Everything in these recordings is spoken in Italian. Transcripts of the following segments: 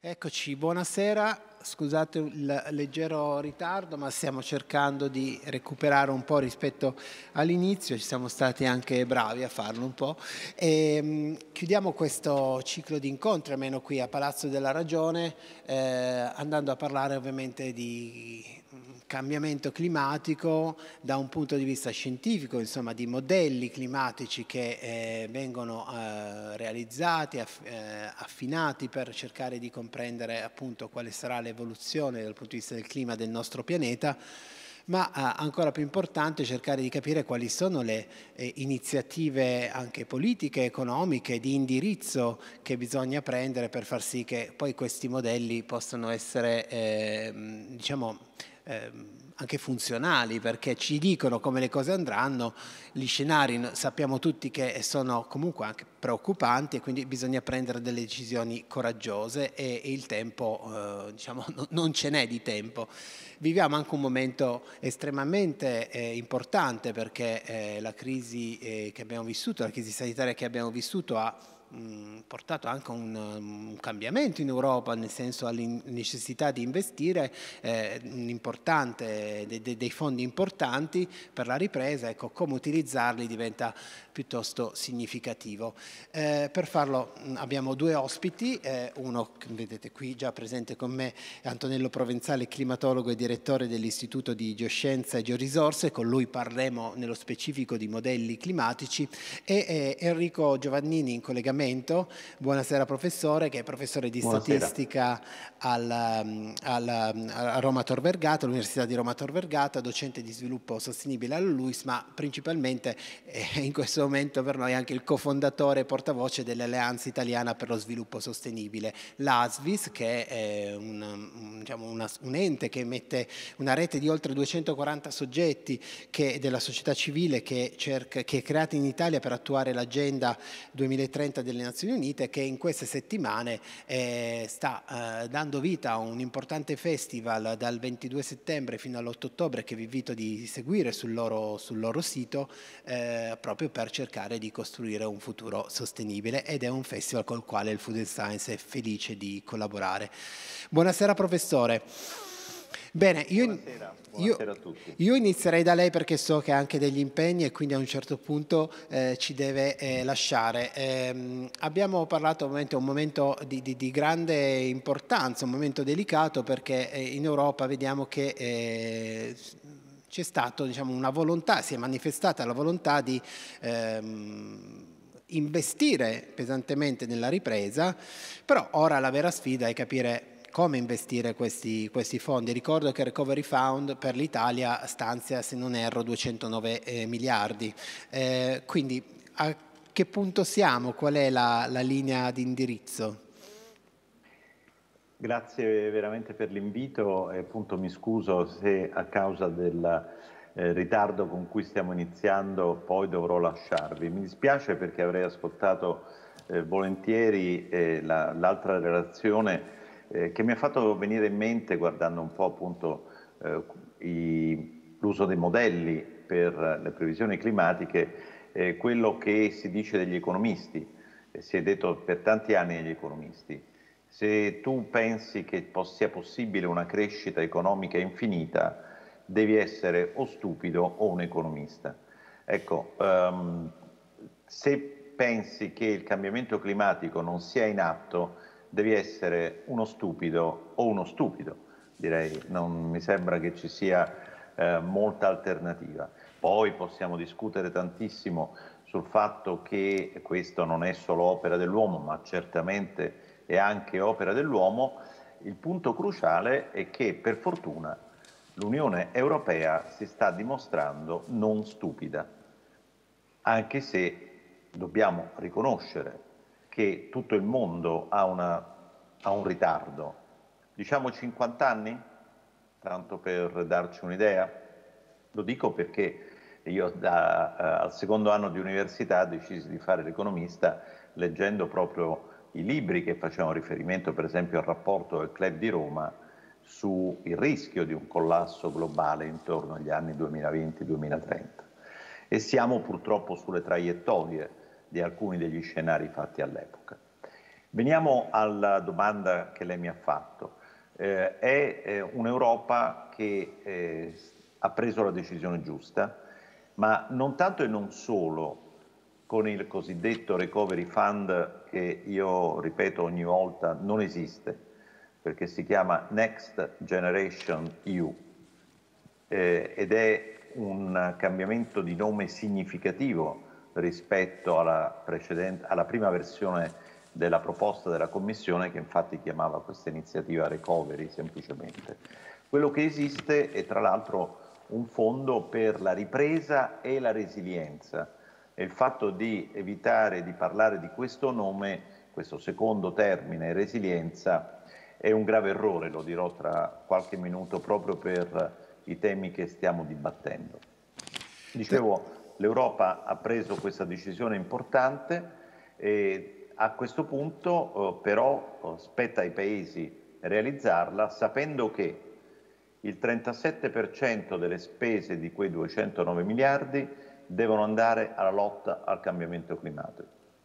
Eccoci, buonasera scusate il leggero ritardo, ma stiamo cercando di recuperare un po' rispetto all'inizio, ci siamo stati anche bravi a farlo un po'. E, ehm, chiudiamo questo ciclo di incontri, almeno qui a Palazzo della Ragione, eh, andando a parlare ovviamente di cambiamento climatico da un punto di vista scientifico, insomma di modelli climatici che eh, vengono eh, realizzati, aff, eh, affinati per cercare di comprendere appunto quale sarà l'evoluzione dal punto di vista del clima del nostro pianeta ma eh, ancora più importante cercare di capire quali sono le eh, iniziative anche politiche, economiche, di indirizzo che bisogna prendere per far sì che poi questi modelli possano essere, eh, diciamo, eh, anche funzionali perché ci dicono come le cose andranno, gli scenari sappiamo tutti che sono comunque anche preoccupanti e quindi bisogna prendere delle decisioni coraggiose e, e il tempo, eh, diciamo, no, non ce n'è di tempo. Viviamo anche un momento estremamente eh, importante perché eh, la crisi eh, che abbiamo vissuto, la crisi sanitaria che abbiamo vissuto ha Mm, portato anche un, mm, un, cambiamento in Europa, nel senso alla necessità di investire eh, de, dei fondi importanti per la ripresa, ecco, come utilizzarli diventa piuttosto significativo. Eh, per farlo mm, abbiamo due ospiti, eh, uno che vedete qui già presente con me Antonello Provenzale, climatologo e direttore dell'Istituto di Geoscienza e Georisorse, con lui parleremo nello specifico di modelli climatici, e eh, Enrico Giovannini in collegamento Testamento. Buonasera professore, che è professore di Buonasera. statistica alla, mm, alla, mm, alla Roma Tor Vergata, all'Università di Roma Tor Vergata, docente di sviluppo sostenibile alla LUIS, ma principalmente eh, in questo momento per noi anche il cofondatore e portavoce dell'Alleanza Italiana per lo Sviluppo Sostenibile, l'ASVIS, che è eh, un, mm, diciamo una, un ente che mette una rete di oltre 240 soggetti che, della società civile che, cerca, che è creata in Italia per attuare l'agenda 2030 delle Nazioni Unite che in queste settimane eh, sta eh, dando vita a un importante festival dal 22 settembre fino all'8 ottobre che vi invito di seguire sul loro, sul loro sito eh, proprio per cercare di costruire un futuro sostenibile ed è un festival col quale il Food and Science è felice di collaborare. Buonasera professore. Bene, io, buonasera, buonasera io, io, inizierei da lei perché so che ha anche degli impegni e quindi a un certo punto eh, ci deve eh, lasciare. Eh, abbiamo parlato ovviamente un momento di, di, di, grande importanza, un momento delicato perché eh, in Europa vediamo che eh, c'è stata diciamo, una volontà, si è manifestata la volontà di... Ehm, investire pesantemente nella ripresa, però ora la vera sfida è capire come investire questi, questi, fondi. Ricordo che il Recovery Fund per l'Italia stanzia, se non erro, 209 eh, miliardi. Eh, quindi a che punto siamo? Qual è la, la linea di indirizzo? Grazie veramente per l'invito e appunto mi scuso se a causa del eh, ritardo con cui stiamo iniziando poi dovrò lasciarvi. Mi dispiace perché avrei ascoltato eh, volentieri eh, l'altra relazione eh, che mi ha fatto venire in mente guardando un po' appunto eh, i, l'uso dei modelli per le previsioni climatiche, eh, quello che si dice degli economisti, si è detto per tanti anni degli economisti. Se tu pensi che sia possibile una crescita economica infinita, devi essere o stupido o un economista. Ecco, um, se pensi che il cambiamento climatico non sia in atto, devi essere uno stupido o uno stupido, direi, non mi sembra che ci sia eh, molta alternativa. Poi possiamo discutere tantissimo sul fatto che questo non è solo opera dell'uomo, ma certamente è anche opera dell'uomo, il punto cruciale è che per fortuna l'Unione Europea si sta dimostrando non stupida, anche se dobbiamo riconoscere che tutto il mondo ha, una, ha un ritardo. Diciamo 50 anni, tanto per darci un'idea. Lo dico perché io da, eh, al secondo anno di università decisi di fare l'economista leggendo proprio i libri che facevano riferimento per esempio al rapporto del Club di Roma sul rischio di un collasso globale intorno agli anni 2020-2030. E siamo purtroppo sulle traiettorie di alcuni degli scenari fatti all'epoca. Veniamo alla domanda che lei mi ha fatto. Eh, è eh, un'Europa che eh, ha preso la decisione giusta, ma non tanto e non solo con il cosiddetto Recovery Fund che io ripeto ogni volta non esiste, perché si chiama Next Generation EU eh, ed è un cambiamento di nome significativo rispetto alla, alla prima versione della proposta della Commissione che infatti chiamava questa iniziativa Recovery semplicemente. Quello che esiste è tra l'altro un fondo per la ripresa e la resilienza e il fatto di evitare di parlare di questo nome, questo secondo termine, resilienza, è un grave errore, lo dirò tra qualche minuto proprio per i temi che stiamo dibattendo. Dicevo, L'Europa ha preso questa decisione importante e a questo punto eh, però spetta ai paesi realizzarla sapendo che il 37% delle spese di quei 209 miliardi devono andare alla lotta al cambiamento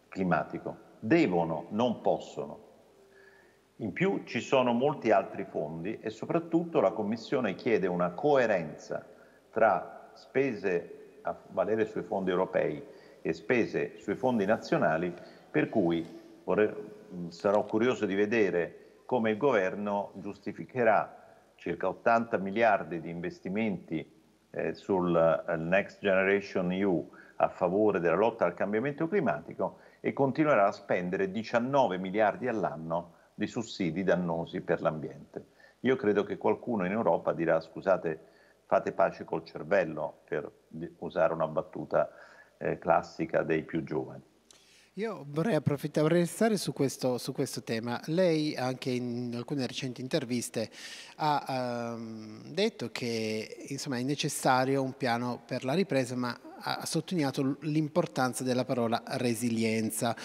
climatico. Devono, non possono. In più ci sono molti altri fondi e soprattutto la Commissione chiede una coerenza tra spese a valere sui fondi europei e spese sui fondi nazionali, per cui vorrei, sarò curioso di vedere come il governo giustificherà circa 80 miliardi di investimenti eh, sul eh, Next Generation EU a favore della lotta al cambiamento climatico e continuerà a spendere 19 miliardi all'anno di sussidi dannosi per l'ambiente. Io credo che qualcuno in Europa dirà scusate fate pace col cervello, per usare una battuta eh, classica dei più giovani. Io vorrei approfittare, vorrei restare su questo, su questo, tema. Lei anche in alcune recenti interviste ha ehm, detto che insomma, è necessario un piano per la ripresa, ma ha sottolineato l'importanza della parola resilienza.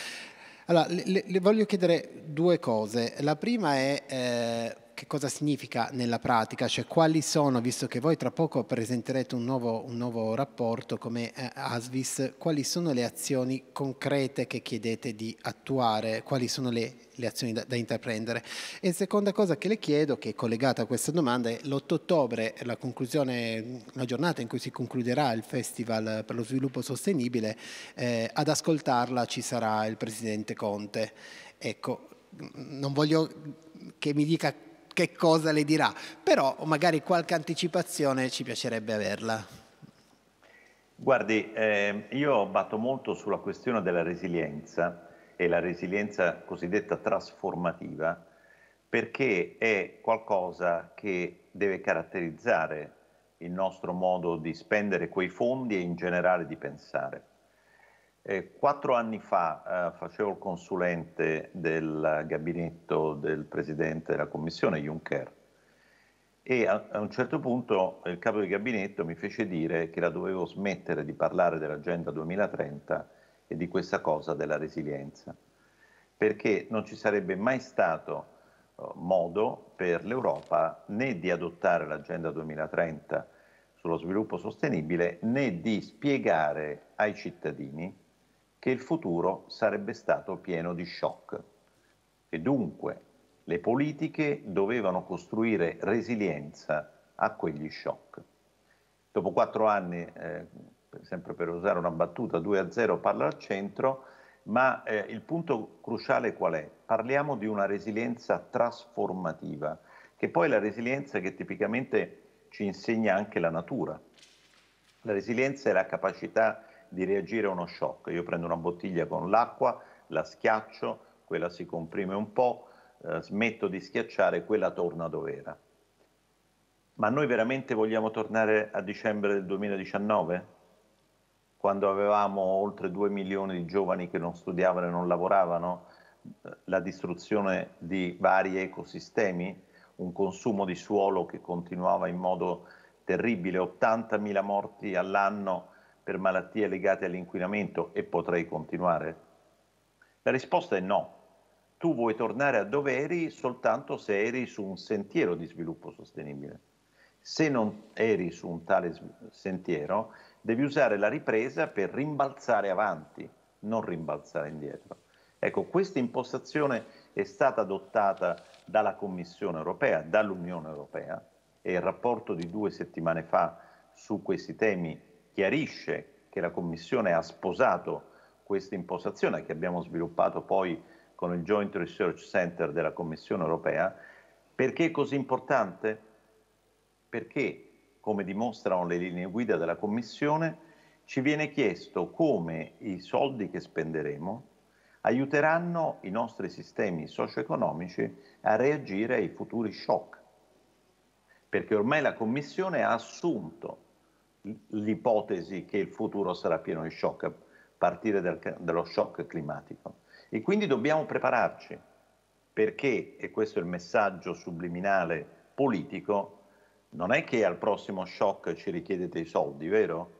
Allora, le, le, voglio chiedere due cose. La prima è eh, che cosa significa nella pratica, cioè quali sono, visto che voi tra poco presenterete un nuovo, un nuovo rapporto come eh, ASVIS, quali sono le azioni concrete che chiedete di attuare, quali sono le, le azioni da, da, intraprendere. E seconda cosa che le chiedo, che è collegata a questa domanda, è l'8 ottobre, la, conclusione, la giornata in cui si concluderà il Festival per lo sviluppo sostenibile, eh, ad ascoltarla ci sarà il Presidente Conte. Ecco, non voglio che mi dica che cosa le dirà, però magari qualche anticipazione ci piacerebbe averla. Guardi, eh, io batto molto sulla questione della resilienza e la resilienza cosiddetta trasformativa, perché è qualcosa che deve caratterizzare il nostro modo di spendere quei fondi e in generale di pensare. Eh, quattro anni fa eh, facevo il consulente del gabinetto del Presidente della Commissione Juncker e a, a, un certo punto il capo di gabinetto mi fece dire che la dovevo smettere di parlare dell'Agenda 2030 e di questa cosa della resilienza, perché non ci sarebbe mai stato eh, modo per l'Europa né di adottare l'Agenda 2030 sullo sviluppo sostenibile né di spiegare ai cittadini che il futuro sarebbe stato pieno di shock. E dunque le politiche dovevano costruire resilienza a quegli shock. Dopo quattro anni, eh, sempre per usare una battuta, 2-0 parla al centro, ma eh, il punto cruciale qual è? Parliamo di una resilienza trasformativa, che poi è la resilienza che tipicamente ci insegna anche la natura. La resilienza è la capacità di reagire a uno shock. Io prendo una bottiglia con l'acqua, la schiaccio, quella si comprime un po', eh, smetto di schiacciare, quella torna dove era. Ma noi veramente vogliamo tornare a dicembre del 2019? Quando avevamo oltre 2 milioni di giovani che non studiavano e non lavoravano? Eh, la distruzione di vari ecosistemi? Un consumo di suolo che continuava in modo terribile, 80.000 morti all'anno per malattie legate all'inquinamento e potrei continuare? La risposta è no. Tu vuoi tornare a dove eri soltanto se eri su un sentiero di sviluppo sostenibile. Se non eri su un tale sentiero, devi usare la ripresa per rimbalzare avanti, non rimbalzare indietro. Ecco, questa impostazione è stata adottata dalla Commissione europea, dall'Unione europea, e il rapporto di due settimane fa su questi temi chiarisce che la Commissione ha sposato questa impostazione che abbiamo sviluppato poi con il Joint Research Center della Commissione europea. Perché è così importante? Perché, come dimostrano le linee guida della Commissione, ci viene chiesto come i soldi che spenderemo aiuteranno i nostri sistemi socio-economici a reagire ai futuri shock. Perché ormai la Commissione ha assunto l'ipotesi che il futuro sarà pieno di shock, a partire dal, dallo shock climatico. E quindi dobbiamo prepararci, perché, e questo è il messaggio subliminale politico, non è che al prossimo shock ci richiedete i soldi, vero?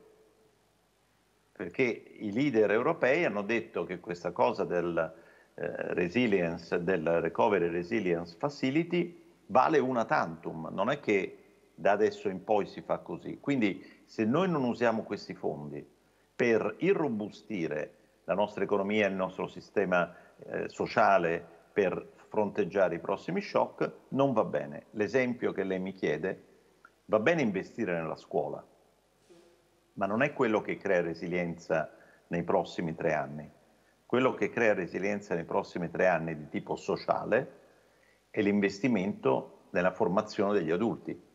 Perché i leader europei hanno detto che questa cosa del, eh, del Recovery Resilience Facility vale una tantum, non è che da adesso in poi si fa così. Quindi se noi non usiamo questi fondi per irrobustire la nostra economia e il nostro sistema eh, sociale per fronteggiare i prossimi shock, non va bene. L'esempio che lei mi chiede, va bene investire nella scuola, ma non è quello che crea resilienza nei prossimi tre anni. Quello che crea resilienza nei prossimi tre anni di tipo sociale è l'investimento nella formazione degli adulti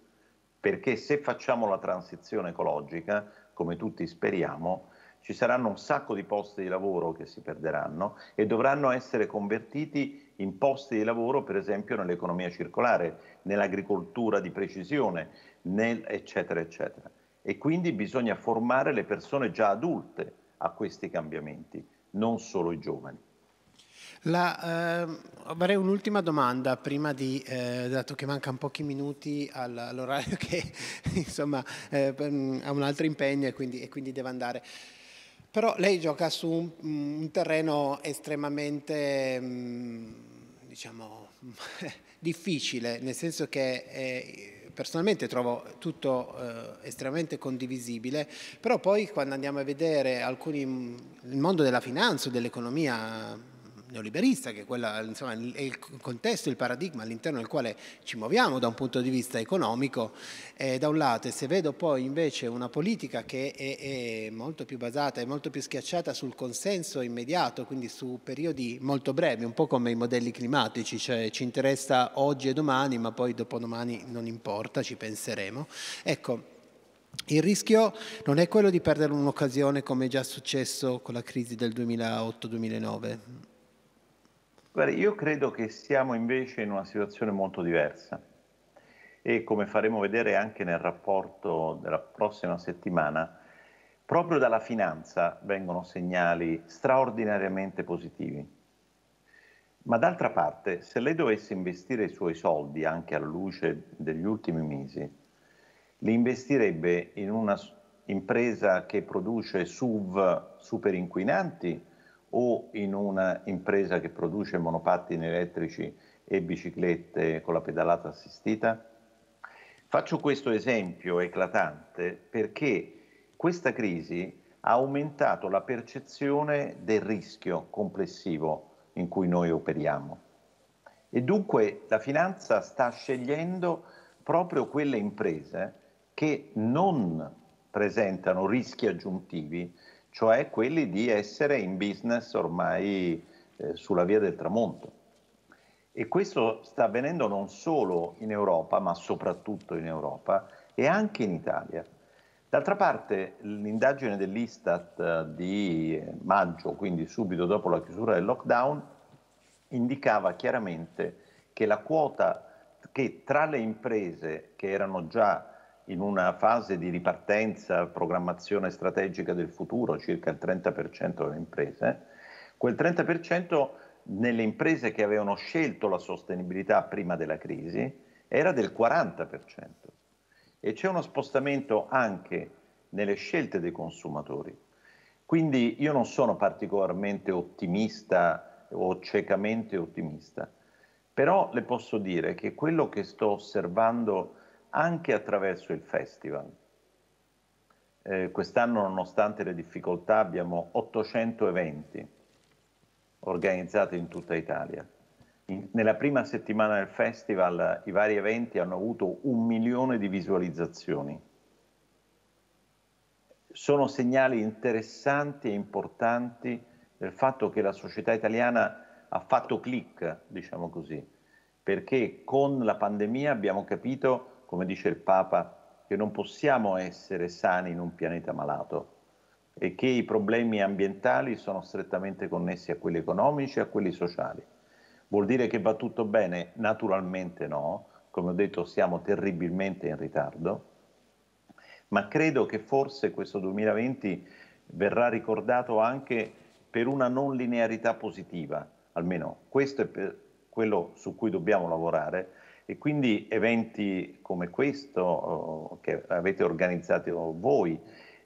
perché se facciamo la transizione ecologica, come tutti speriamo, ci saranno un sacco di posti di lavoro che si perderanno e dovranno essere convertiti in posti di lavoro, per esempio, nell'economia circolare, nell'agricoltura di precisione, nel eccetera, eccetera. E quindi bisogna formare le persone già adulte a questi cambiamenti, non solo i giovani. La, eh, avrei un'ultima domanda prima di, eh, dato che mancano pochi minuti all'orario che insomma, eh, mm, ha un altro impegno e quindi, e quindi deve andare. Però lei gioca su un, mm, un terreno estremamente, mm, diciamo, difficile, nel senso che... È, eh, personalmente trovo tutto eh, estremamente condivisibile, però poi quando andiamo a vedere alcuni, il mondo della finanza, dell'economia neoliberista, che è, quella, insomma, è il contesto, il paradigma all'interno del quale ci muoviamo da un punto di vista economico, eh, da un lato, e se vedo poi invece una politica che è, è molto più basata, è molto più schiacciata sul consenso immediato, quindi su periodi molto brevi, un po' come i modelli climatici, cioè ci interessa oggi e domani, ma poi dopodomani non importa, ci penseremo. Ecco, il rischio non è quello di perdere un'occasione come è già successo con la crisi del 2008-2009. Guarda, io credo che siamo invece in una situazione molto diversa e come faremo vedere anche nel rapporto della prossima settimana, proprio dalla finanza vengono segnali straordinariamente positivi. Ma d'altra parte, se lei dovesse investire i suoi soldi anche alla luce degli ultimi mesi, li investirebbe in una impresa che produce SUV super inquinanti o in un'impresa che produce monopattini elettrici e biciclette con la pedalata assistita? Faccio questo esempio eclatante perché questa crisi ha aumentato la percezione del rischio complessivo in cui noi operiamo. E dunque la finanza sta scegliendo proprio quelle imprese che non presentano rischi aggiuntivi, cioè quelli di essere in business ormai eh, sulla via del tramonto. E questo sta avvenendo non solo in Europa, ma soprattutto in Europa e anche in Italia. D'altra parte l'indagine dell'Istat eh, di maggio, quindi subito dopo la chiusura del lockdown, indicava chiaramente che la quota che tra le imprese che erano già in una fase di ripartenza, programmazione strategica del futuro, circa il 30% delle imprese, quel 30% nelle imprese che avevano scelto la sostenibilità prima della crisi era del 40%. E c'è uno spostamento anche nelle scelte dei consumatori. Quindi io non sono particolarmente ottimista o ciecamente ottimista, però le posso dire che quello che sto osservando anche attraverso il festival. Eh, quest'anno, nonostante le difficoltà, abbiamo 800 eventi organizzati in tutta Italia. In, nella prima settimana del festival i vari eventi hanno avuto un milione di visualizzazioni. Sono segnali interessanti e importanti del fatto che la società italiana ha fatto click, diciamo così, perché con la pandemia abbiamo capito che come dice il Papa, che non possiamo essere sani in un pianeta malato e che i problemi ambientali sono strettamente connessi a quelli economici e a quelli sociali. Vuol dire che va tutto bene? Naturalmente no, come ho detto siamo terribilmente in ritardo, ma credo che forse questo 2020 verrà ricordato anche per una non linearità positiva, almeno questo è quello su cui dobbiamo lavorare, e quindi eventi come questo eh, che avete organizzato voi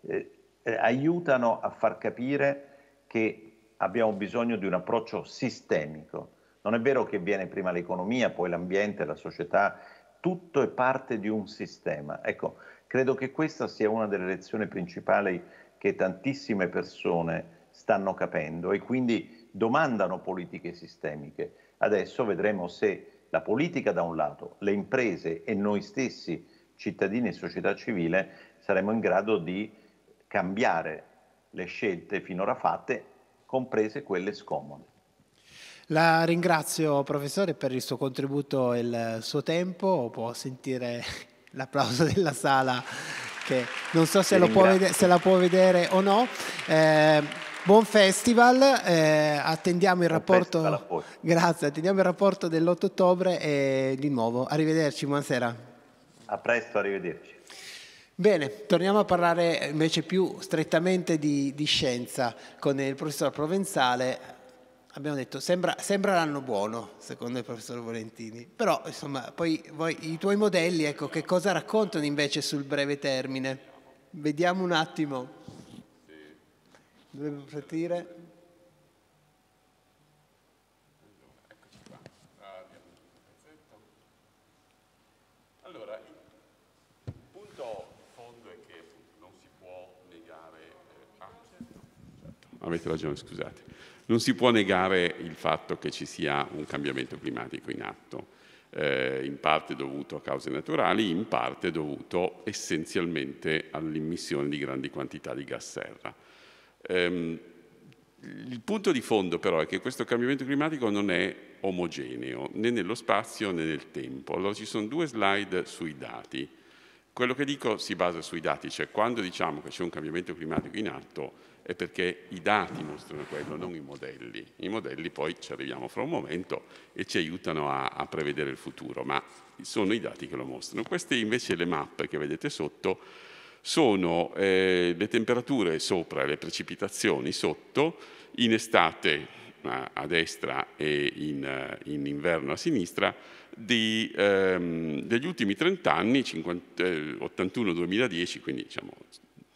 eh, eh, aiutano a far capire che abbiamo bisogno di un approccio sistemico. Non è vero che viene prima l'economia, poi l'ambiente, la società, tutto è parte di un sistema. Ecco, credo che questa sia una delle lezioni principali che tantissime persone stanno capendo e quindi domandano politiche sistemiche. Adesso vedremo se la politica da un lato, le imprese e noi stessi, cittadini e società civile, saremo in grado di cambiare le scelte finora fatte, comprese quelle scomode. La ringrazio professore per il suo contributo e il suo tempo, può sentire l'applauso della sala che non so se, può vedere, se la può vedere o no. Eh, Buon festival, eh, attendiamo, il rapporto, grazie, attendiamo il rapporto dell'8 ottobre e di nuovo arrivederci, buonasera. A presto, arrivederci. Bene, torniamo a parlare invece più strettamente di, di scienza con il professor Provenzale. Abbiamo detto, sembra, sembra, l'anno buono, secondo il professor Volentini, però insomma, poi voi, i tuoi modelli, ecco, che cosa raccontano invece sul breve termine? Vediamo un attimo. Dovremmo partire. Allora, il punto fondo è che non si può negare... Eh, ah, certo. Avete ragione, scusate. Non si può negare il fatto che ci sia un cambiamento climatico in atto. Eh, in parte dovuto a cause naturali, in parte dovuto essenzialmente all'immissione di grandi quantità di gas serra. Ehm, il punto di fondo però è che questo cambiamento climatico non è omogeneo né nello spazio né nel tempo. Allora ci sono due slide sui dati. Quello che dico si basa sui dati, cioè quando diciamo che c'è un cambiamento climatico in atto è perché i dati mostrano quello, non i modelli. I modelli poi ci arriviamo fra un momento e ci aiutano a, a prevedere il futuro, ma sono i dati che lo mostrano. Queste invece le mappe che vedete sotto sono eh, le temperature sopra e le precipitazioni sotto, in estate a destra e in, eh, in inverno a sinistra, di, ehm, degli ultimi 30 anni, eh, 81-2010, quindi diciamo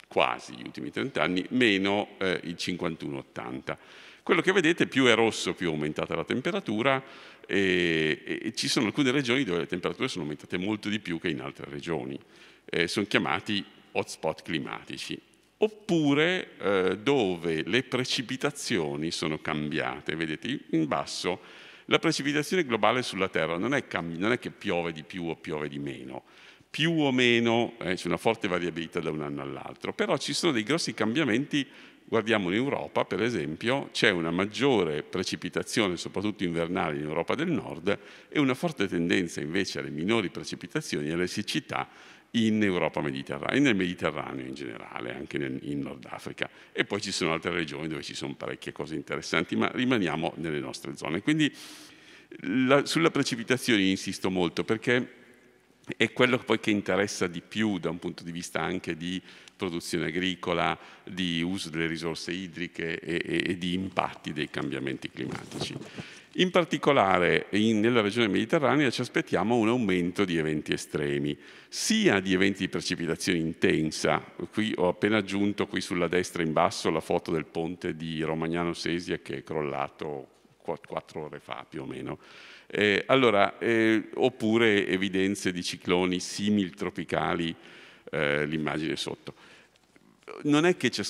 quasi gli ultimi 30 anni, meno eh, il 51-80. Quello che vedete più è rosso, più è aumentata la temperatura e, e, ci sono alcune regioni dove le temperature sono aumentate molto di più che in altre regioni. Eh, sono chiamati hotspot climatici, oppure eh, dove le precipitazioni sono cambiate. Vedete, in basso la precipitazione globale sulla Terra non è, non è che piove di più o piove di meno, più o meno eh, c'è una forte variabilità da un anno all'altro, però ci sono dei grossi cambiamenti, guardiamo in Europa per esempio, c'è una maggiore precipitazione soprattutto invernale in Europa del Nord e una forte tendenza invece alle minori precipitazioni e alle siccità in Europa mediterranea, nel Mediterraneo in generale, anche nel, in Nord Africa. E poi ci sono altre regioni dove ci sono parecchie cose interessanti, ma rimaniamo nelle nostre zone. Quindi la, sulla precipitazione insisto molto perché è quello poi che interessa di più da un punto di vista anche di produzione agricola, di uso delle risorse idriche e, e, e di impatti dei cambiamenti climatici. In particolare in, nella regione mediterranea ci aspettiamo un aumento di eventi estremi, sia di eventi di precipitazione intensa, qui ho appena aggiunto qui sulla destra in basso la foto del ponte di Romagnano Sesia che è crollato quattro ore fa più o meno. Eh, allora, eh, oppure evidenze di cicloni simil tropicali, eh, l'immagine sotto. Non è che c'è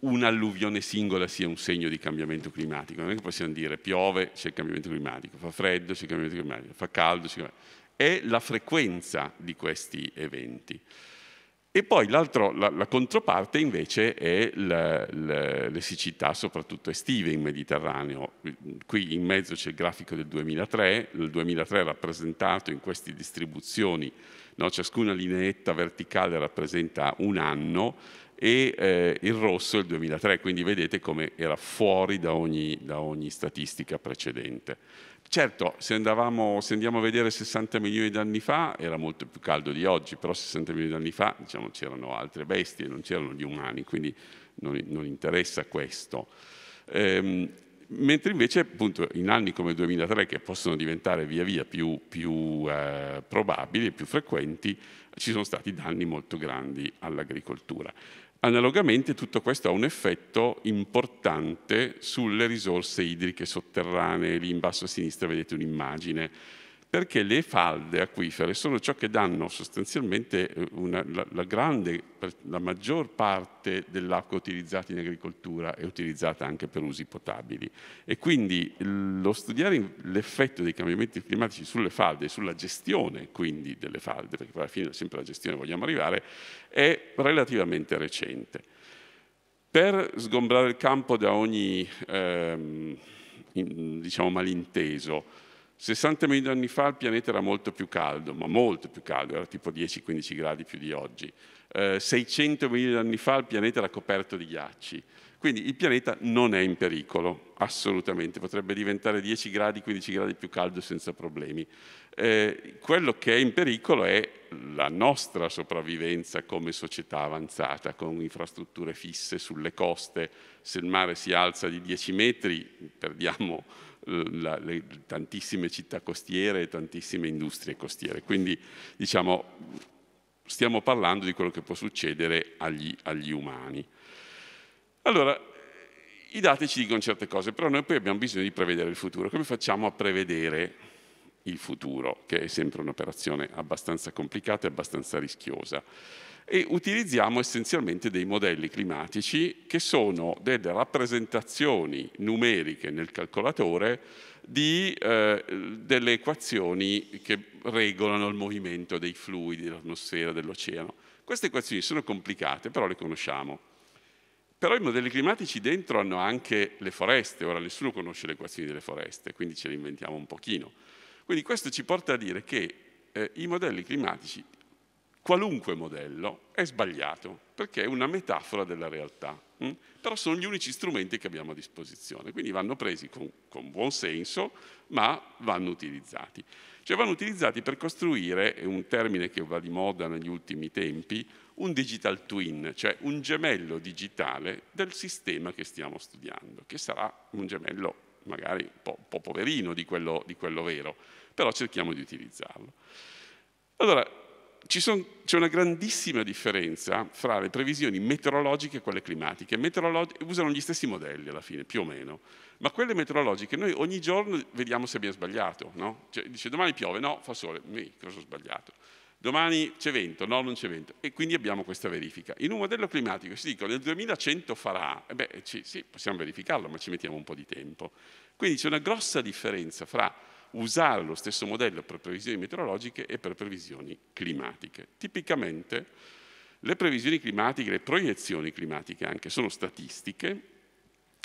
un'alluvione singola sia un segno di cambiamento climatico. Non è che possiamo dire piove, c'è il cambiamento climatico, fa freddo, c'è il cambiamento climatico, fa caldo, c'è il cambiamento climatico. È la frequenza di questi eventi. E poi la, la, controparte invece è la, la, le siccità, soprattutto estive in Mediterraneo. Qui in mezzo c'è il grafico del 2003, il 2003 è rappresentato in queste distribuzioni, no? ciascuna lineetta verticale rappresenta un anno, e eh, il rosso è il 2003, quindi vedete come era fuori da ogni, da ogni statistica precedente. Certo, se, andavamo, se, andiamo a vedere 60 milioni di anni fa, era molto più caldo di oggi, però 60 milioni di anni fa diciamo, c'erano altre bestie, non c'erano gli umani, quindi non, non interessa questo. Ehm, mentre invece appunto, in anni come il 2003, che possono diventare via via più, più eh, probabili e più frequenti, ci sono stati danni molto grandi all'agricoltura. Analogamente tutto questo ha un effetto importante sulle risorse idriche sotterranee, lì in basso a sinistra vedete un'immagine perché le falde acquifere sono ciò che danno sostanzialmente eh, una, la, la, grande, la maggior parte dell'acqua utilizzata in agricoltura e utilizzata anche per usi potabili e quindi lo studiare l'effetto dei cambiamenti climatici sulle falde e sulla gestione quindi delle falde, perché poi alla fine sempre alla gestione vogliamo arrivare, è relativamente recente. Per sgombrare il campo da ogni ehm, diciamo malinteso, 60 milioni di anni fa il pianeta era molto più caldo, ma molto più caldo, era tipo 10-15 gradi più di oggi. Eh, 600 milioni di anni fa il pianeta era coperto di ghiacci. Quindi il pianeta non è in pericolo, assolutamente, potrebbe diventare 10 gradi, 15 gradi più caldo senza problemi. Eh, quello che è in pericolo è la nostra sopravvivenza come società avanzata, con infrastrutture fisse sulle coste, se il mare si alza di 10 metri perdiamo eh, la, le, tantissime città costiere e tantissime industrie costiere. Quindi diciamo, stiamo parlando di quello che può succedere agli, agli umani. Allora, i dati ci dicono certe cose, però noi poi abbiamo bisogno di prevedere il futuro. Come facciamo a prevedere il futuro? Che è sempre un'operazione abbastanza complicata e abbastanza rischiosa e utilizziamo essenzialmente dei modelli climatici che sono delle rappresentazioni numeriche nel calcolatore di, eh, delle equazioni che regolano il movimento dei fluidi dell'atmosfera, dell'oceano. Queste equazioni sono complicate, però le conosciamo. Però i modelli climatici dentro hanno anche le foreste, ora nessuno conosce le equazioni delle foreste, quindi ce le inventiamo un pochino. Quindi questo ci porta a dire che eh, i modelli climatici qualunque modello è sbagliato, perché è una metafora della realtà. Mm? Però sono gli unici strumenti che abbiamo a disposizione, quindi vanno presi con, con buon senso, ma vanno utilizzati. Cioè vanno utilizzati per costruire, è un termine che va di moda negli ultimi tempi, un digital twin, cioè un gemello digitale del sistema che stiamo studiando, che sarà un gemello magari un po', un po poverino di quello, di quello vero, però cerchiamo di utilizzarlo. Allora, son, c'è una grandissima differenza fra le previsioni meteorologiche e quelle climatiche. Meteorolog- usano gli stessi modelli alla fine, più o meno, ma quelle meteorologiche noi ogni giorno vediamo se abbiamo sbagliato. No? Cioè, dice domani piove, no, fa sole, mi, cosa ho sbagliato? Domani c'è vento, no, non c'è vento. E quindi abbiamo questa verifica. In un modello climatico si dicono nel 2100 farà, e beh ci, sì, possiamo verificarlo, ma ci mettiamo un po' di tempo. Quindi c'è una grossa differenza fra usare lo stesso modello per previsioni meteorologiche e per previsioni climatiche. Tipicamente le previsioni climatiche, le proiezioni climatiche anche, sono statistiche,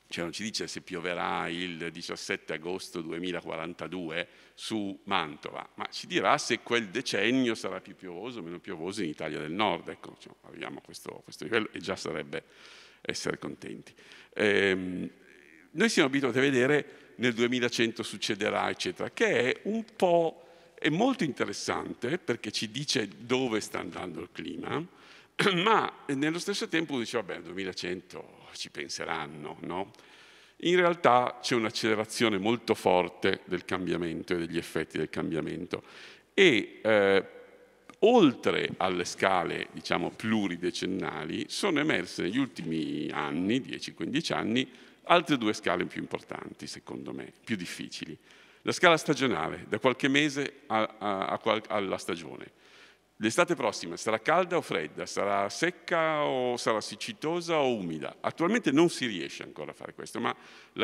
cioè non ci dice se pioverà il 17 agosto 2042 su Mantova, ma ci dirà se quel decennio sarà più piovoso o meno piovoso in Italia del Nord. Ecco, cioè, arriviamo a questo, a questo, livello e già sarebbe essere contenti. Ehm, noi siamo abituati a vedere nel 2100 succederà, eccetera, che è un po' è molto interessante perché ci dice dove sta andando il clima, ma nello stesso tempo dice, vabbè, nel 2100 ci penseranno, no? In realtà c'è un'accelerazione molto forte del cambiamento e degli effetti del cambiamento e eh, oltre alle scale diciamo, pluridecennali, sono emerse negli ultimi anni, 10-15 anni, altre due scale più importanti, secondo me, più difficili. La scala stagionale, da qualche mese a, a, a qual, alla stagione. L'estate prossima sarà calda o fredda? Sarà secca o sarà siccitosa o umida? Attualmente non si riesce ancora a fare questo, ma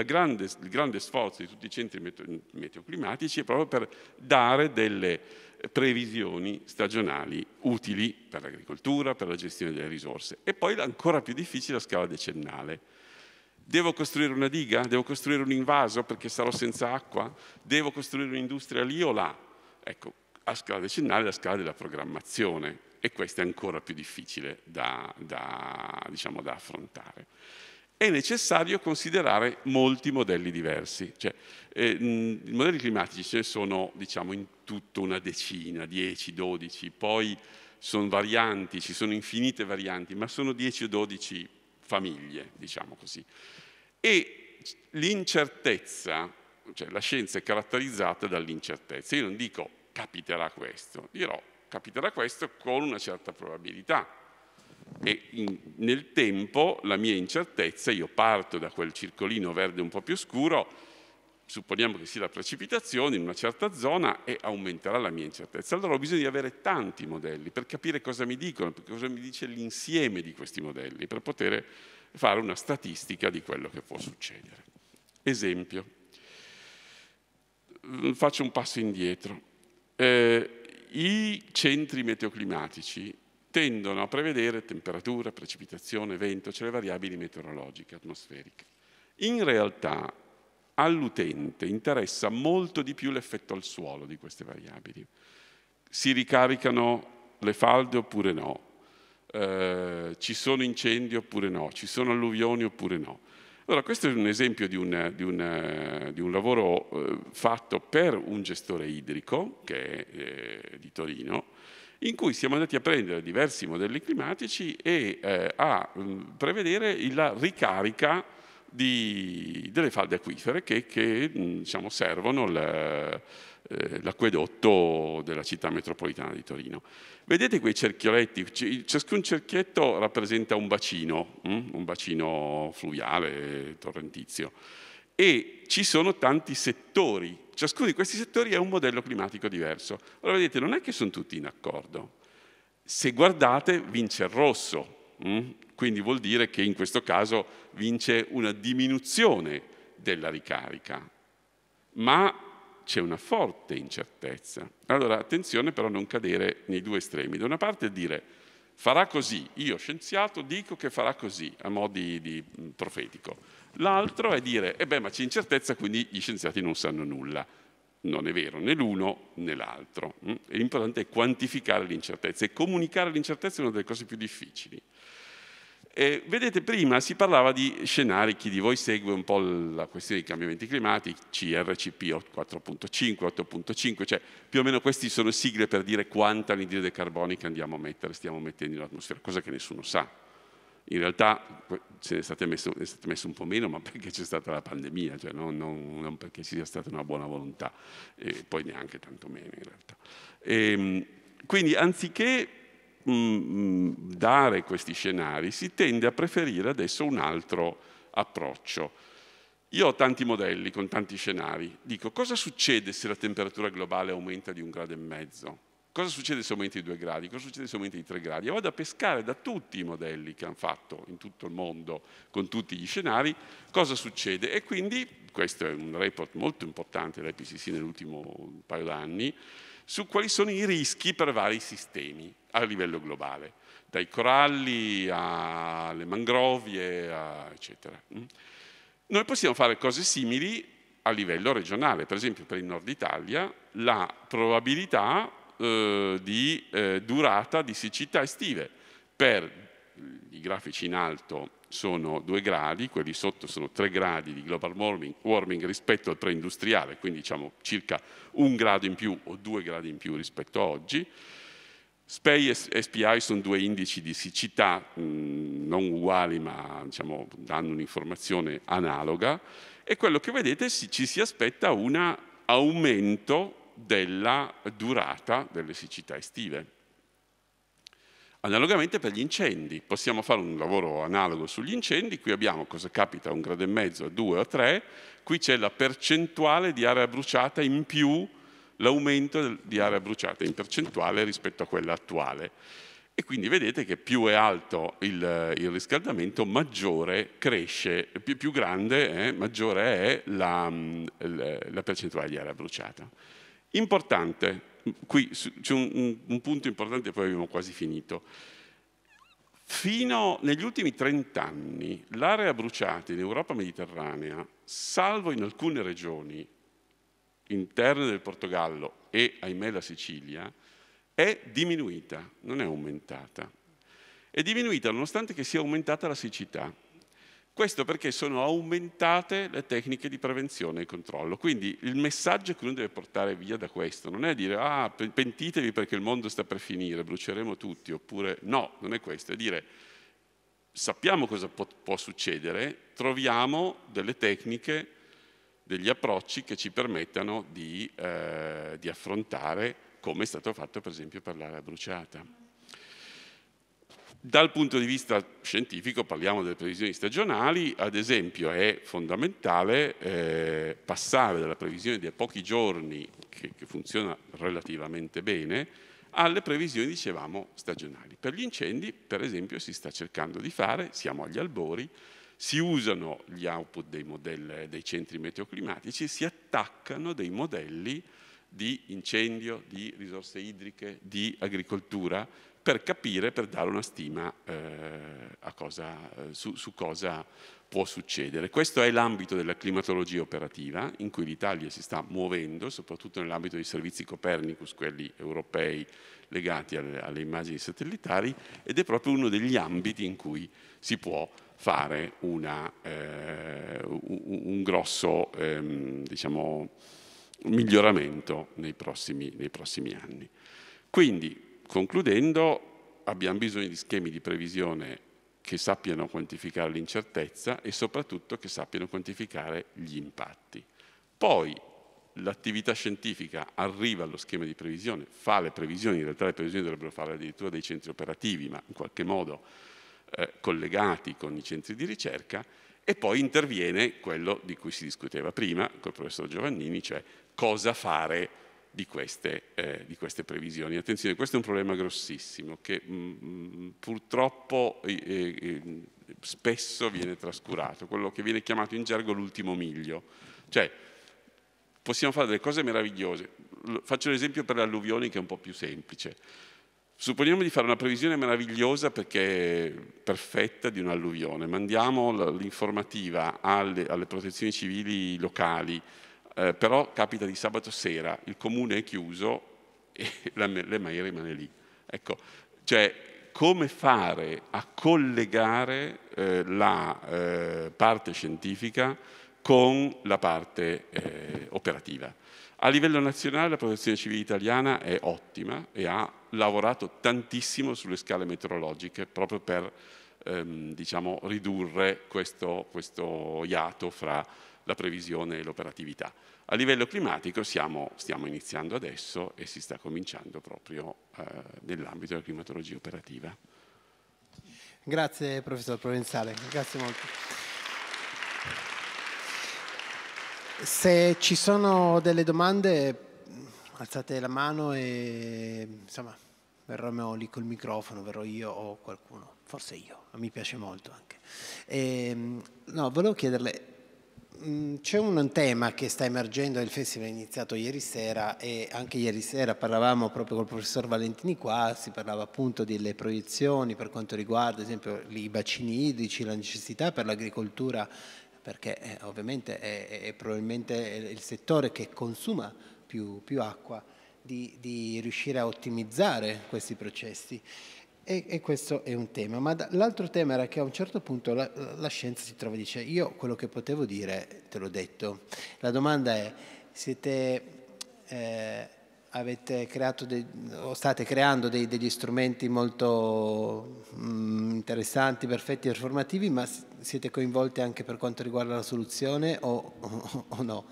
grande, il grande sforzo di tutti i centri meteo, meteoclimatici è proprio per dare delle previsioni stagionali utili per l'agricoltura, per la gestione delle risorse. E poi ancora più difficile a scala decennale. Devo costruire una diga? Devo costruire un invaso perché sarò senza acqua? Devo costruire un'industria lì o là? Ecco, a scala decennale la scala della programmazione e questa è ancora più difficile da, da, diciamo, da affrontare è necessario considerare molti modelli diversi. Cioè, eh, I modelli climatici ce ne sono diciamo, in tutto una decina, 10, 12, poi sono varianti, ci sono infinite varianti, ma sono 10 o 12 famiglie, diciamo così. E l'incertezza, cioè la scienza è caratterizzata dall'incertezza. Io non dico capiterà questo, dirò capiterà questo con una certa probabilità e in, nel tempo la mia incertezza, io parto da quel circolino verde un po' più scuro, supponiamo che sia la precipitazione in una certa zona e aumenterà la mia incertezza. Allora ho bisogno di avere tanti modelli per capire cosa mi dicono, cosa mi dice l'insieme di questi modelli, per poter fare una statistica di quello che può succedere. Esempio, faccio un passo indietro. Eh, I centri meteoclimatici tendono a prevedere temperatura, precipitazione, vento, cioè le variabili meteorologiche, atmosferiche. In realtà all'utente interessa molto di più l'effetto al suolo di queste variabili. Si ricaricano le falde oppure no, eh, ci sono incendi oppure no, ci sono alluvioni oppure no. Allora, questo è un esempio di un, di un, eh, di un lavoro eh, fatto per un gestore idrico, che è eh, di Torino, in cui siamo andati a prendere diversi modelli climatici e eh, a mm, prevedere la ricarica di, delle falde acquifere che, che mm, diciamo, servono eh, l'acquedotto della città metropolitana di Torino. Vedete quei cerchioletti, ciascun cerchietto rappresenta un bacino, mm, un bacino fluviale, torrentizio, e ci sono tanti settori ciascuno di questi settori ha un modello climatico diverso. Allora vedete, non è che sono tutti in accordo. Se guardate, vince il rosso, mm? quindi vuol dire che in questo caso vince una diminuzione della ricarica, ma c'è una forte incertezza. Allora attenzione però a non cadere nei due estremi. Da una parte dire farà così, io scienziato dico che farà così, a modi di mm, profetico L'altro è dire, e eh beh ma c'è incertezza quindi gli scienziati non sanno nulla. Non è vero né l'uno né l'altro. Mm? L'importante è quantificare l'incertezza e comunicare l'incertezza è una delle cose più difficili. Eh, vedete, prima si parlava di scenari, chi di voi segue un po' la questione dei cambiamenti climatici, CRCP 4.5, 8.5, cioè più o meno queste sono sigle per dire quanta anidride carbonica andiamo a mettere, stiamo mettendo in atmosfera, cosa che nessuno sa. In realtà ce ne state messo, è stato messo un po' meno, ma perché c'è stata la pandemia, cioè non, non, non, perché ci sia stata una buona volontà, e poi neanche tanto meno in realtà. E, ehm, quindi anziché mh, mm, mm, dare questi scenari, si tende a preferire adesso un altro approccio. Io ho tanti modelli con tanti scenari, dico cosa succede se la temperatura globale aumenta di un grado e mezzo? Cosa succede se aumenti di 2 gradi? Cosa succede se aumenti di 3 gradi? E vado a pescare da tutti i modelli che hanno fatto in tutto il mondo, con tutti gli scenari, cosa succede. E quindi, questo è un report molto importante dell'IPCC nell'ultimo paio d'anni, su quali sono i rischi per vari sistemi a livello globale, dai coralli alle mangrovie, a eccetera. Mm? Noi possiamo fare cose simili a livello regionale, per esempio per il nord Italia la probabilità eh, di eh, durata di siccità estive. Per, eh, I grafici in alto sono 2 gradi, quelli sotto sono 3 gradi di global warming, warming rispetto al preindustriale, quindi diciamo circa un grado in più o due gradi in più rispetto a oggi. SPEI e SPI sono due indici di siccità mh, mm, non uguali ma diciamo, danno un'informazione analoga e quello che vedete ci si aspetta un aumento della durata delle siccità estive. Analogamente per gli incendi, possiamo fare un lavoro analogo sugli incendi, qui abbiamo cosa capita un grado e mezzo, due o tre, qui c'è la percentuale di area bruciata in più l'aumento di area bruciata in percentuale rispetto a quella attuale. E quindi vedete che più è alto il, il riscaldamento, maggiore cresce, più, più grande, eh, maggiore è la, mm, la percentuale di area bruciata. Importante, qui c'è un, un, un punto importante e poi abbiamo quasi finito. Fino negli ultimi 30 anni l'area bruciata in Europa mediterranea, salvo in alcune regioni interne del Portogallo e ahimè la Sicilia, è diminuita, non è aumentata. È diminuita nonostante sia aumentata la siccità. Questo perché sono aumentate le tecniche di prevenzione e controllo. Quindi il messaggio che uno deve portare via da questo non è dire ah, pentitevi perché il mondo sta per finire, bruceremo tutti, oppure no, non è questo, è dire sappiamo cosa può, può succedere, troviamo delle tecniche, degli approcci che ci permettano di, eh, di affrontare come è stato fatto per esempio per l'area bruciata. Dal punto di vista scientifico parliamo delle previsioni stagionali, ad esempio è fondamentale eh, passare dalla previsione di pochi giorni, che, che funziona relativamente bene, alle previsioni, dicevamo, stagionali. Per gli incendi, per esempio, si sta cercando di fare, siamo agli albori, si usano gli output dei, modelli, dei centri meteoclimatici, si attaccano dei modelli di incendio, di risorse idriche, di agricoltura, per capire, per dare una stima eh, cosa, eh, su, su, cosa può succedere. Questo è l'ambito della climatologia operativa in cui l'Italia si sta muovendo, soprattutto nell'ambito dei servizi Copernicus, quelli europei legati alle, alle immagini satellitari, ed è proprio uno degli ambiti in cui si può fare una, eh, un grosso ehm, diciamo, miglioramento nei prossimi, nei prossimi anni. Quindi Concludendo, abbiamo bisogno di schemi di previsione che sappiano quantificare l'incertezza e soprattutto che sappiano quantificare gli impatti. Poi l'attività scientifica arriva allo schema di previsione, fa le previsioni, in realtà le previsioni dovrebbero fare addirittura dei centri operativi, ma in qualche modo eh, collegati con i centri di ricerca, e poi interviene quello di cui si discuteva prima col professor Giovannini, cioè cosa fare di queste, eh, di queste, previsioni. Attenzione, questo è un problema grossissimo che mh, mm, mm, purtroppo eh, eh, spesso viene trascurato, quello che viene chiamato in gergo l'ultimo miglio. Cioè, possiamo fare delle cose meravigliose. Faccio l'esempio per le alluvioni che è un po' più semplice. Supponiamo di fare una previsione meravigliosa perché perfetta di un'alluvione. Mandiamo l'informativa alle, alle protezioni civili locali, eh, però capita di sabato sera, il comune è chiuso e l'EMAI rimane lì. Ecco, cioè come fare a collegare eh, la eh, parte scientifica con la parte eh, operativa. A livello nazionale la protezione civile italiana è ottima e ha lavorato tantissimo sulle scale meteorologiche proprio per ehm, diciamo, ridurre questo, questo iato fra la previsione e l'operatività. A livello climatico siamo, stiamo iniziando adesso e si sta cominciando proprio eh, nell'ambito della climatologia operativa. Grazie professor Provenzale, grazie molto. Se ci sono delle domande alzate la mano e insomma verrò lì col microfono, verrò io o qualcuno, forse io, mi piace molto anche. E, ehm, no, volevo chiederle, Mm, c'è un tema che sta emergendo, il festival è iniziato ieri sera e anche ieri sera parlavamo proprio col professor Valentini qua, si parlava appunto delle proiezioni per quanto riguarda ad esempio i bacini idrici, la necessità per l'agricoltura, perché eh, ovviamente è, è, probabilmente il settore che consuma più, più acqua, di, di riuscire a ottimizzare questi processi. E, e, questo è un tema. Ma l'altro tema era che a un certo punto la, la scienza si trova e dice io quello che potevo dire te l'ho detto. La domanda è siete... Eh, avete creato dei, o state creando dei, degli strumenti molto mh, mm, interessanti, perfetti e informativi, ma siete coinvolti anche per quanto riguarda la soluzione o, o, o no?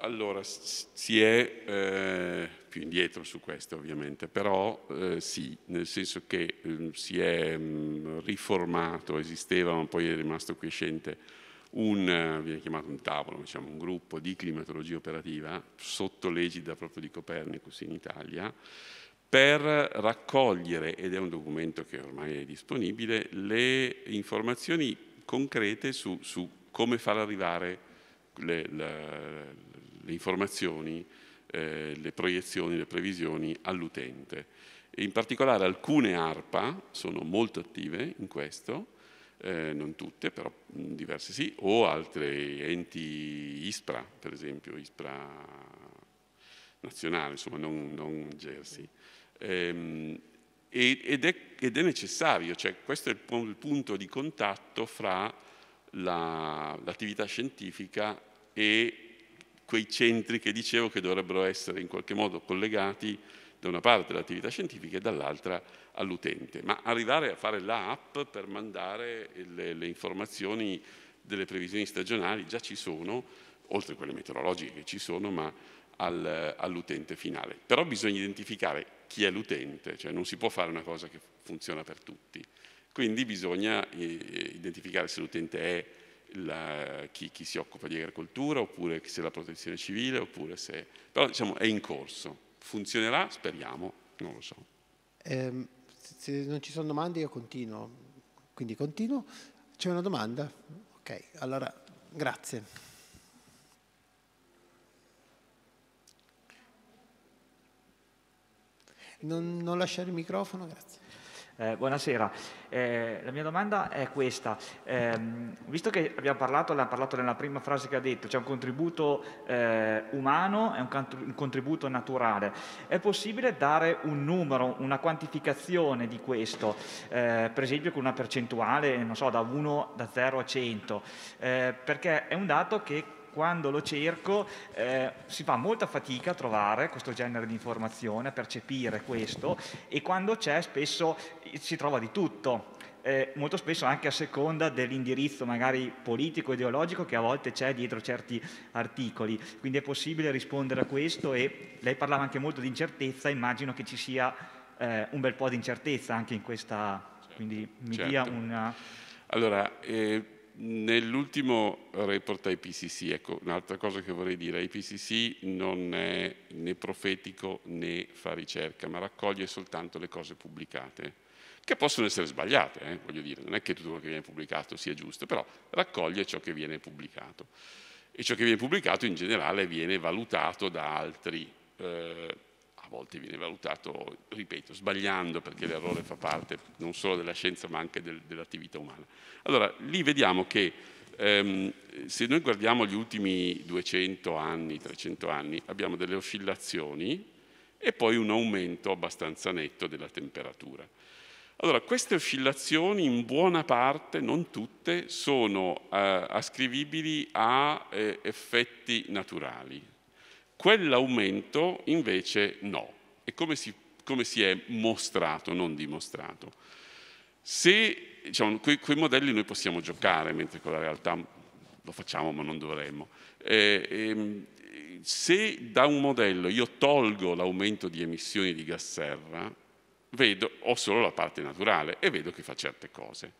Allora, si è eh, più indietro su questo ovviamente, però eh, sì, nel senso che eh, si è mh, mm, riformato, esisteva ma poi è rimasto crescente un, eh, viene chiamato un tavolo, diciamo, un gruppo di climatologia operativa sotto l'egida proprio di Copernicus in Italia per raccogliere, ed è un documento che ormai è disponibile, le informazioni concrete su, su come far arrivare le, le, le informazioni eh, le proiezioni, le previsioni all'utente. In particolare alcune ARPA sono molto attive in questo, eh, non tutte, però diverse sì, o altri enti ISPRA, per esempio, ISPRA nazionale, insomma, non, non Jersey. Eh, ed, è, ed, è, necessario, cioè questo è il, punto di contatto fra l'attività la, scientifica e quei centri che dicevo che dovrebbero essere in qualche modo collegati da una parte all'attività scientifica e dall'altra all'utente. Ma arrivare a fare l'app per mandare le, le informazioni delle previsioni stagionali già ci sono, oltre a quelle meteorologiche che ci sono, ma al, all'utente finale. Però bisogna identificare chi è l'utente, cioè non si può fare una cosa che funziona per tutti. Quindi bisogna eh, identificare se l'utente è la, chi, chi, si occupa di agricoltura, oppure se la protezione civile, oppure se... Però diciamo è in corso, funzionerà? Speriamo, non lo so. Eh, se non ci sono domande io continuo, quindi continuo. C'è una domanda? Ok, allora grazie. Non, non lasciare il microfono, grazie. Eh, buonasera, eh, la mia domanda è questa. Eh, visto che abbiamo parlato, l'ha parlato nella prima frase che ha detto, c'è cioè un contributo eh, umano e un, un, contributo naturale, è possibile dare un numero, una quantificazione di questo, eh, per esempio con una percentuale, non so, da 1, da 0 a 100, eh, perché è un dato che quando lo cerco eh, si fa molta fatica a trovare questo genere di informazione, a percepire questo e quando c'è spesso si trova di tutto. Eh, molto spesso anche a seconda dell'indirizzo magari politico, ideologico che a volte c'è dietro certi articoli. Quindi è possibile rispondere a questo e lei parlava anche molto di incertezza, immagino che ci sia eh, un bel po' di incertezza anche in questa, quindi mi certo. dia una... Allora, eh Nell'ultimo report IPCC, ecco un'altra cosa che vorrei dire, IPCC non è né profetico né fa ricerca, ma raccoglie soltanto le cose pubblicate, che possono essere sbagliate, eh, voglio dire, non è che tutto quello che viene pubblicato sia giusto, però raccoglie ciò che viene pubblicato. E ciò che viene pubblicato in generale viene valutato da altri eh, a volte viene valutato, ripeto, sbagliando perché l'errore fa parte non solo della scienza ma anche del, dell'attività umana. Allora, lì vediamo che ehm, se noi guardiamo gli ultimi 200 anni, 300 anni, abbiamo delle oscillazioni e poi un aumento abbastanza netto della temperatura. Allora, queste oscillazioni in buona parte, non tutte, sono eh, ascrivibili a eh, effetti naturali, Quell'aumento invece no. E come si, come si è mostrato, non dimostrato? Se, diciamo, quei, quei modelli noi possiamo giocare, mentre con la realtà lo facciamo ma non dovremmo. Eh, ehm, se da un modello io tolgo l'aumento di emissioni di gas serra, vedo, ho solo la parte naturale e vedo che fa certe cose.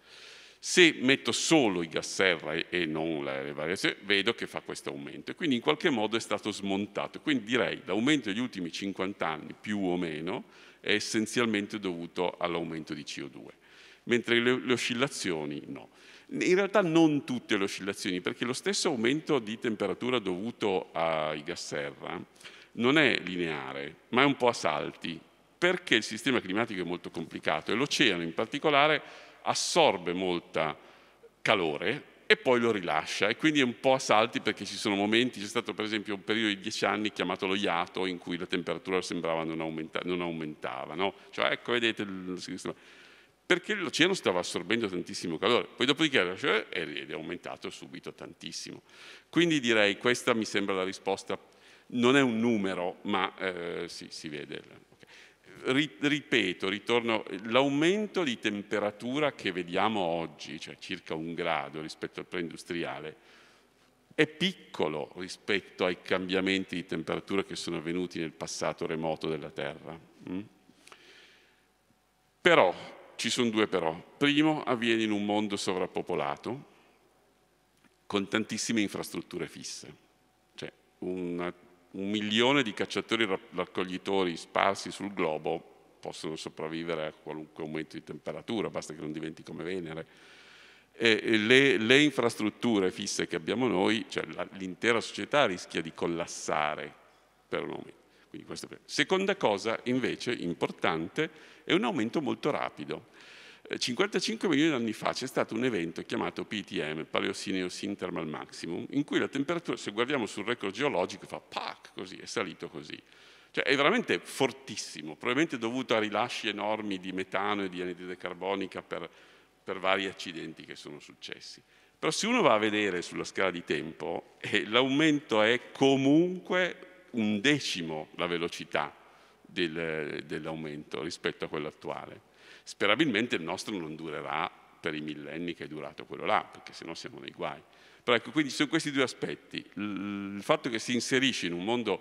Se metto solo i gas serra e non le variazioni, vedo che fa questo aumento. E quindi in qualche modo è stato smontato. Quindi direi l'aumento degli ultimi 50 anni, più o meno, è essenzialmente dovuto all'aumento di CO2, mentre le, le oscillazioni no. In realtà non tutte le oscillazioni, perché lo stesso aumento di temperatura dovuto ai gas serra non è lineare, ma è un po' a salti, perché il sistema climatico è molto complicato e l'oceano in particolare assorbe molta calore e poi lo rilascia e quindi è un po' a salti perché ci sono momenti, c'è stato per esempio un periodo di dieci anni chiamato lo iato in cui la temperatura sembrava non, aumenta, non aumentava, no? cioè ecco vedete perché l'oceano stava assorbendo tantissimo calore, poi dopodiché cioè, ed è aumentato subito tantissimo. Quindi direi questa mi sembra la risposta, non è un numero ma eh, sì, si vede ripeto, ritorno, l'aumento di temperatura che vediamo oggi, cioè circa un grado rispetto al preindustriale, è piccolo rispetto ai cambiamenti di temperatura che sono avvenuti nel passato remoto della Terra. Mm? Però, ci sono due però. Primo, avviene in un mondo sovrappopolato con tantissime infrastrutture fisse. Cioè, una un milione di cacciatori raccoglitori sparsi sul globo possono sopravvivere a qualunque aumento di temperatura, basta che non diventi come Venere. Le, le, infrastrutture fisse che abbiamo noi, cioè l'intera società rischia di collassare per un aumento. Quindi, Seconda cosa invece importante è un aumento molto rapido. 55 eh, milioni di anni fa c'è stato un evento chiamato PTM, Paleoceneus Intermal Maximum, in cui la temperatura, se guardiamo sul record geologico, fa pac, così, è salito così. Cioè è veramente fortissimo, probabilmente dovuto a rilasci enormi di metano e di anidride carbonica per, per vari accidenti che sono successi. Però se uno va a vedere sulla scala di tempo, eh, l'aumento è comunque un decimo la velocità del, dell'aumento rispetto a quello attuale. Sperabilmente il nostro non durerà per i millenni che è durato quello là, perché sennò siamo nei guai. Però ecco, quindi sono questi due aspetti, il fatto che si inserisce in un mondo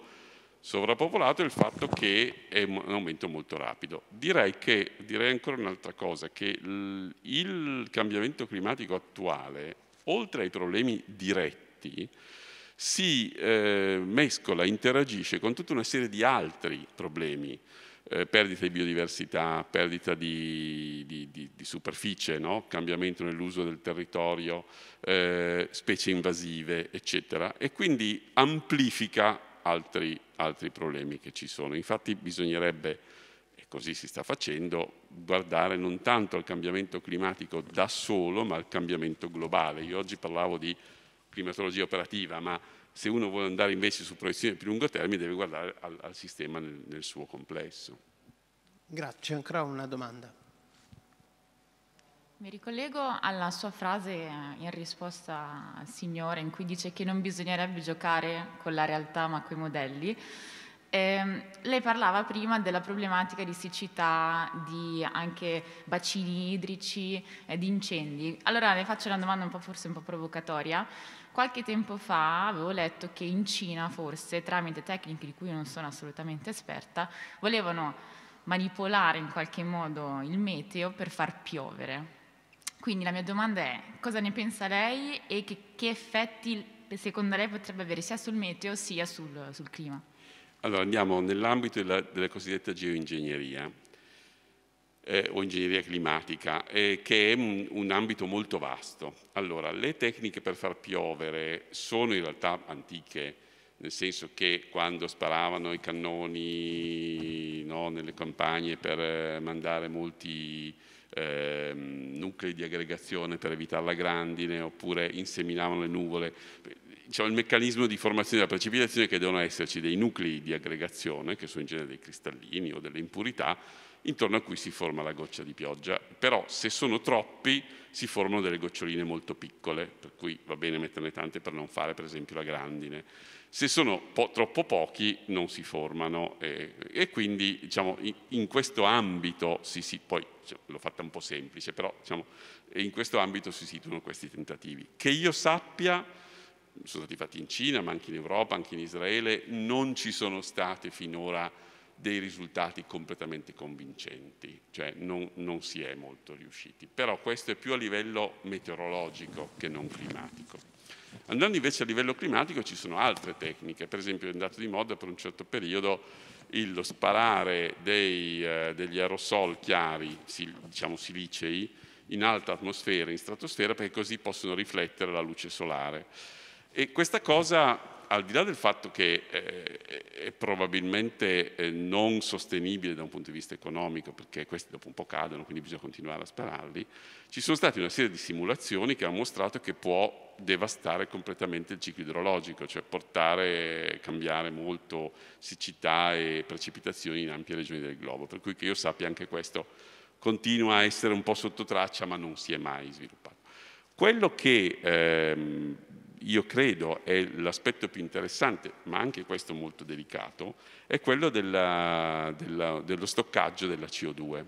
sovrappopolato e il fatto che è un aumento molto rapido. Direi, che, direi ancora un'altra cosa, che il cambiamento climatico attuale, oltre ai problemi diretti, si eh, mescola, interagisce con tutta una serie di altri problemi eh, perdita di biodiversità, perdita di, di, di, di superficie, no? cambiamento nell'uso del territorio, eh, specie invasive, eccetera, e quindi amplifica altri, altri problemi che ci sono. Infatti bisognerebbe, e così si sta facendo, guardare non tanto al cambiamento climatico da solo, ma al cambiamento globale. Io oggi parlavo di climatologia operativa, ma se uno vuole andare invece su proiezioni più lungo termine deve guardare al, al sistema nel, nel suo complesso. Grazie, ancora una domanda. Mi ricollego alla sua frase eh, in risposta al Signore in cui dice che non bisognerebbe giocare con la realtà ma con i modelli. Eh, lei parlava prima della problematica di siccità, di anche bacini idrici, eh, di incendi. Allora le faccio una domanda un forse un po' provocatoria. Qualche tempo fa avevo letto che in Cina, forse tramite tecniche di cui non sono assolutamente esperta, volevano manipolare in qualche modo il meteo per far piovere. Quindi la mia domanda è cosa ne pensa lei e che, che effetti secondo lei potrebbe avere sia sul meteo sia sul, sul clima? Allora andiamo nell'ambito della, della cosiddetta geoingegneria eh, o ingegneria climatica, eh, che è un, un ambito molto vasto. Allora, le tecniche per far piovere sono in realtà antiche, nel senso che quando sparavano i cannoni no, nelle campagne per eh, mandare molti eh, nuclei di aggregazione per evitare la grandine oppure inseminavano le nuvole, c'è il meccanismo di formazione della precipitazione che devono esserci dei nuclei di aggregazione, che sono in genere dei cristallini o delle impurità, intorno a cui si forma la goccia di pioggia. Però se sono troppi si formano delle goccioline molto piccole, per cui va bene metterne tante per non fare per esempio la grandine. Se sono po- troppo pochi non si formano e, e quindi diciamo, in, in, questo ambito si, si poi diciamo, l'ho fatta un po' semplice, però diciamo, in questo ambito si situano questi tentativi. Che io sappia sono stati fatti in Cina, ma anche in Europa, anche in Israele, non ci sono state finora dei risultati completamente convincenti, cioè non, non, si è molto riusciti. Però questo è più a livello meteorologico che non climatico. Andando invece a livello climatico ci sono altre tecniche, per esempio è andato di moda per un certo periodo lo sparare dei, eh, degli aerosol chiari, diciamo silicei, in alta atmosfera, in stratosfera, perché così possono riflettere la luce solare. E questa cosa al di là del fatto che eh, è probabilmente eh, non sostenibile da un punto di vista economico, perché questi dopo un po' cadono, quindi bisogna continuare a spararli, ci sono state una serie di simulazioni che hanno mostrato che può devastare completamente il ciclo idrologico, cioè portare, cambiare molto siccità e precipitazioni in ampie regioni del globo. Per cui che io sappia anche questo continua a essere un po' sotto traccia, ma non si è mai sviluppato. Quello che... Ehm, io credo è l'aspetto più interessante, ma anche questo molto delicato, è quello della, della, dello stoccaggio della CO2.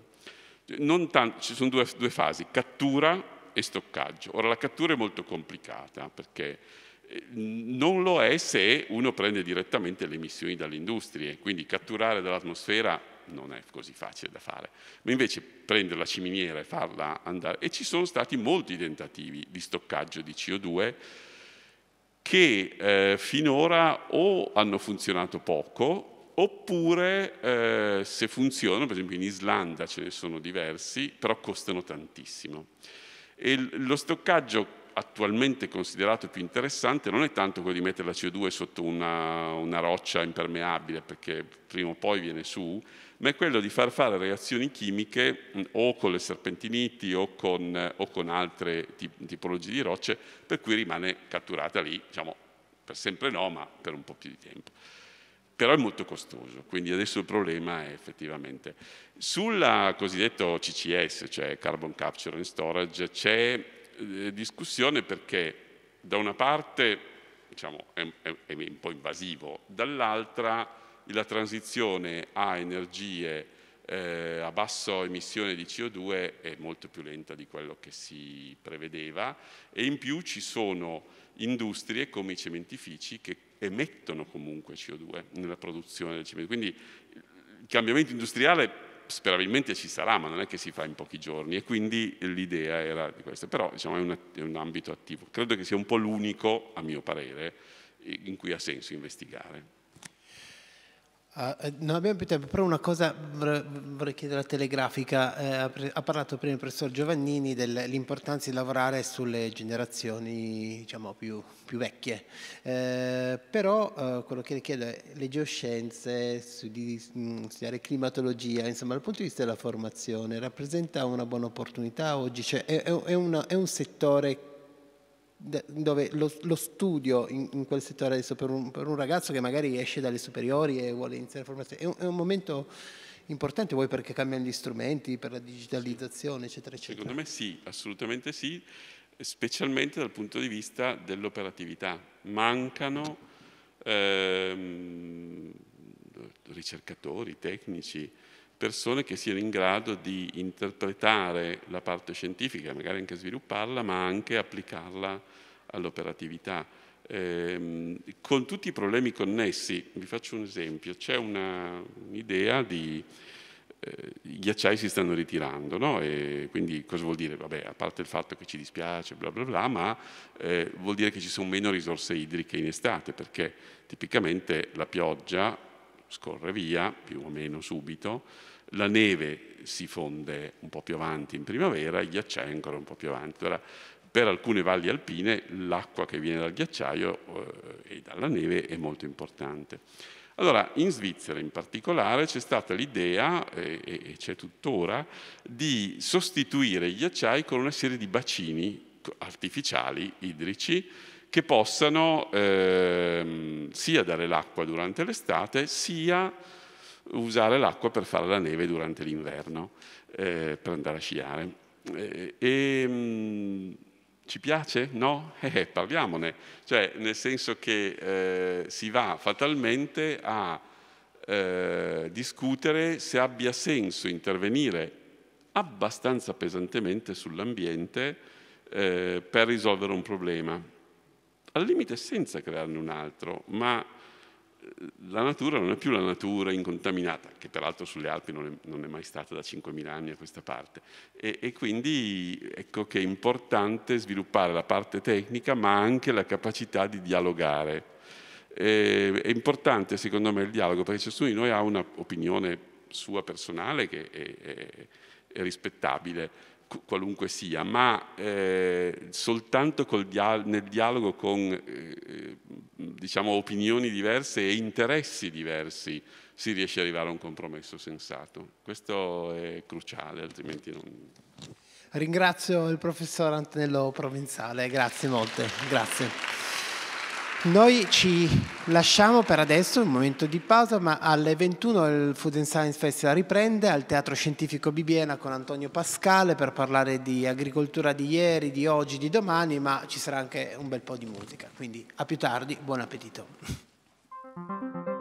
Tanto, ci sono due, due fasi, cattura e stoccaggio. Ora la cattura è molto complicata perché eh, non lo è se uno prende direttamente le emissioni dalle industrie, quindi catturare dall'atmosfera non è così facile da fare, ma invece prendere la ciminiera e farla andare. E ci sono stati molti tentativi di stoccaggio di CO2 che eh, finora o hanno funzionato poco, oppure eh, se funzionano, per esempio in Islanda ce ne sono diversi, però costano tantissimo. E lo stoccaggio attualmente considerato più interessante non è tanto quello di mettere la CO2 sotto una, una roccia impermeabile, perché prima o poi viene su, ma è quello di far fare reazioni chimiche mm, o con le serpentiniti o con, o con altre tip tipologie di rocce, per cui rimane catturata lì, diciamo, per sempre no, ma per un po' più di tempo. Però è molto costoso, quindi adesso il problema è effettivamente. Sulla cosiddetta CCS, cioè Carbon Capture and Storage, c'è eh, discussione perché da una parte diciamo, è, è, è un po' invasivo, dall'altra la transizione a energie eh, a bassa emissione di CO2 è molto più lenta di quello che si prevedeva e in più ci sono industrie come i cementifici che emettono comunque CO2 nella produzione del cemento. Quindi il cambiamento industriale sperabilmente ci sarà, ma non è che si fa in pochi giorni e quindi l'idea era di questo. però diciamo, è, un, è un ambito attivo. Credo che sia un po' l'unico, a mio parere, in cui ha senso investigare. Uh, non abbiamo più tempo, però una cosa vorrei chiedere alla telegrafica. Uh, ha parlato prima il professor Giovannini dell'importanza di lavorare sulle generazioni diciamo, più, più vecchie, uh, però quello che le chiedo è le geoscienze, studi, mm, studiare climatologia, insomma dal punto di vista della formazione, rappresenta una buona opportunità oggi? Cioè, è, è, una, è un settore dove lo, lo studio in, in, quel settore adesso per un, per un, ragazzo che magari esce dalle superiori e vuole iniziare la formazione, è un, è un momento importante, vuoi perché cambiano gli strumenti, per la digitalizzazione, eccetera, eccetera? Secondo me sì, assolutamente sì, specialmente dal punto di vista dell'operatività. Mancano ehm, ricercatori, tecnici, persone che siano in grado di interpretare la parte scientifica, magari anche svilupparla, ma anche applicarla all'operatività. Eh, con tutti i problemi connessi, vi faccio un esempio, c'è un'idea di eh, i ghiacciai si stanno ritirando, no? E quindi cosa vuol dire? Vabbè, a parte il fatto che ci dispiace, bla bla bla, ma eh, vuol dire che ci sono meno risorse idriche in estate, perché tipicamente la pioggia scorre via, più o meno subito, la neve si fonde un po' più avanti in primavera, il ghiacciaio ancora un po' più avanti. Allora, per alcune valli alpine l'acqua che viene dal ghiacciaio eh, e dalla neve è molto importante. Allora, in Svizzera in particolare c'è stata l'idea, eh, e, e c'è tuttora, di sostituire i ghiacciai con una serie di bacini artificiali idrici che possano eh, sia dare l'acqua durante l'estate, sia usare l'acqua per fare la neve durante l'inverno, eh, per andare a sciare. Eh, e, mh, mm, ci piace? No? Eh, parliamone. Cioè, nel senso che eh, si va fatalmente a eh, discutere se abbia senso intervenire abbastanza pesantemente sull'ambiente eh, per risolvere un problema. Al limite senza crearne un altro, ma la natura non è più la natura incontaminata, che peraltro sulle Alpi non è, non è mai stata da 5.000 anni a questa parte. E, e, quindi ecco che è importante sviluppare la parte tecnica, ma anche la capacità di dialogare. E, è importante secondo me il dialogo, perché ciascuno di noi ha un'opinione sua personale che è, è, è rispettabile, qualunque sia, ma eh, soltanto dia- nel dialogo con eh, eh, diciamo, opinioni diverse e interessi diversi si riesce ad arrivare a un compromesso sensato. Questo è cruciale, altrimenti non... Ringrazio il professor Antonello Provenzale, grazie molte. Grazie. Noi ci lasciamo per adesso, un momento di pausa, ma alle 21 il Food and Science Festival riprende al Teatro Scientifico Bibiena con Antonio Pascale per parlare di agricoltura di ieri, di oggi, di domani, ma ci sarà anche un bel po' di musica. Quindi a più tardi, buon appetito.